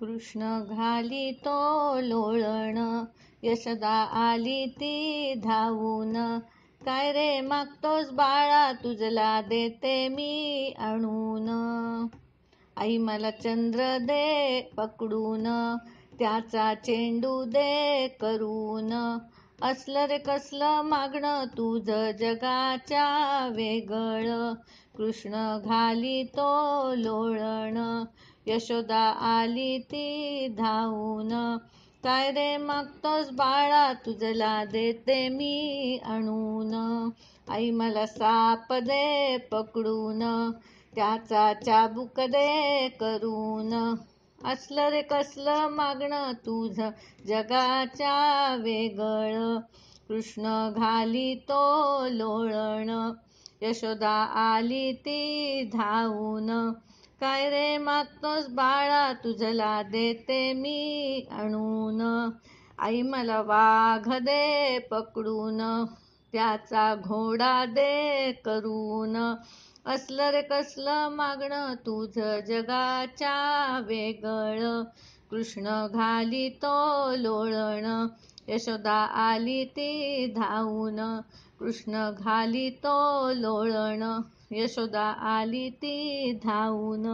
कृष्ण घाली तो लोळण यशदा आली ती धावून काय रे मागतोस बाळा तुझला देते मी आणून आई मला चंद्र दे पकडून त्याचा चेंडू दे करून असलं रे कसलं मागणं तुझ जगाच्या वेगळ कृष्ण घाली तो लोळण यशोदा आली ती धावून काय रे मागतोस बाळा तुझला देते मी आणून आई मला साप दे पकडून त्याचा चाबुक दे करून असलं रे कसलं मागणं तुझं जगाच्या वेगळ कृष्ण घाली तो लोळण यशोदा आली ती धावून काय रे मागतोस बाळा तुझला देते मी आणून आई मला वाघ दे पकडून त्याचा घोडा दे करून असलं रे कसलं मागणं तुझ जगाच्या वेगळ कृष्ण घाली तो लोळण यशोदा आली ती धावून कृष्ण घाली तो लोळण यशोदा आली ती धावून